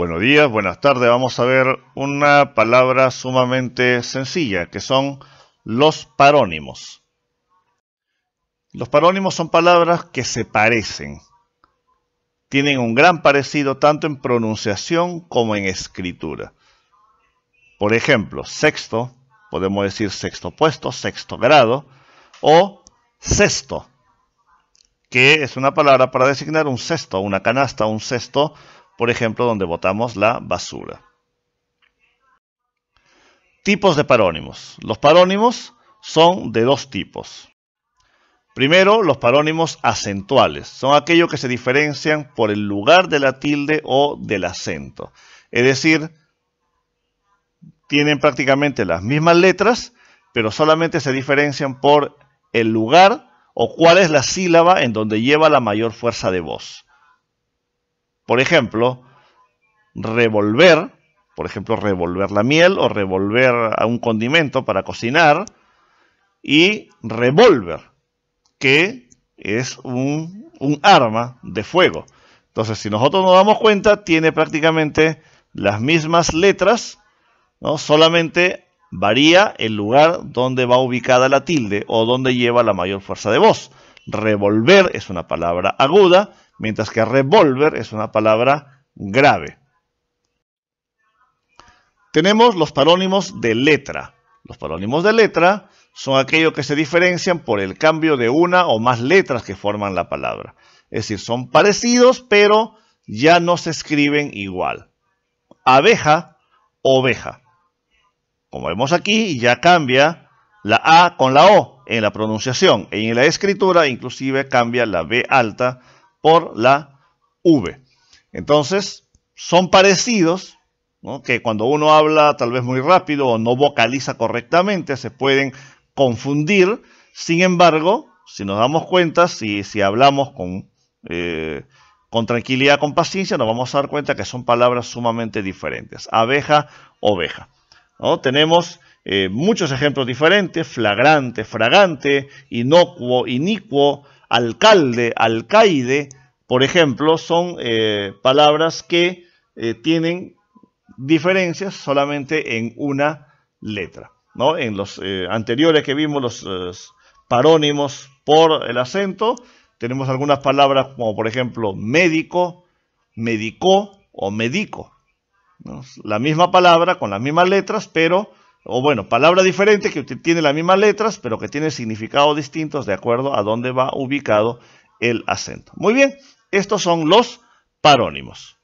Buenos días, buenas tardes. Vamos a ver una palabra sumamente sencilla, que son los parónimos. Los parónimos son palabras que se parecen. Tienen un gran parecido tanto en pronunciación como en escritura. Por ejemplo, sexto, podemos decir sexto puesto, sexto grado, o sexto, que es una palabra para designar un sexto, una canasta, un cesto por ejemplo, donde botamos la basura. Tipos de parónimos. Los parónimos son de dos tipos. Primero, los parónimos acentuales. Son aquellos que se diferencian por el lugar de la tilde o del acento. Es decir, tienen prácticamente las mismas letras, pero solamente se diferencian por el lugar o cuál es la sílaba en donde lleva la mayor fuerza de voz. Por ejemplo, revolver, por ejemplo, revolver la miel o revolver a un condimento para cocinar y revolver, que es un, un arma de fuego. Entonces, si nosotros nos damos cuenta, tiene prácticamente las mismas letras, ¿no? solamente varía el lugar donde va ubicada la tilde o donde lleva la mayor fuerza de voz. Revolver es una palabra aguda mientras que revolver es una palabra grave. Tenemos los parónimos de letra. Los parónimos de letra son aquellos que se diferencian por el cambio de una o más letras que forman la palabra. Es decir, son parecidos, pero ya no se escriben igual. Abeja, oveja. Como vemos aquí, ya cambia la A con la O en la pronunciación. Y En la escritura, inclusive, cambia la B alta por la V. Entonces, son parecidos, que cuando uno habla tal vez muy rápido o no vocaliza correctamente, se pueden confundir. Sin embargo, si nos damos cuenta, si, si hablamos con, eh, con tranquilidad, con paciencia, nos vamos a dar cuenta que son palabras sumamente diferentes. Abeja, oveja. Tenemos eh, muchos ejemplos diferentes, flagrante, fragante, inocuo, inicuo, alcalde, alcaide, por ejemplo, son eh, palabras que eh, tienen diferencias solamente en una letra. En los eh, anteriores que vimos, los parónimos por el acento, tenemos algunas palabras como por ejemplo médico, medicó o médico. La misma palabra con las mismas letras, pero o bueno, palabra diferente que tiene las mismas letras, pero que tiene significados distintos de acuerdo a dónde va ubicado el acento. Muy bien, estos son los parónimos.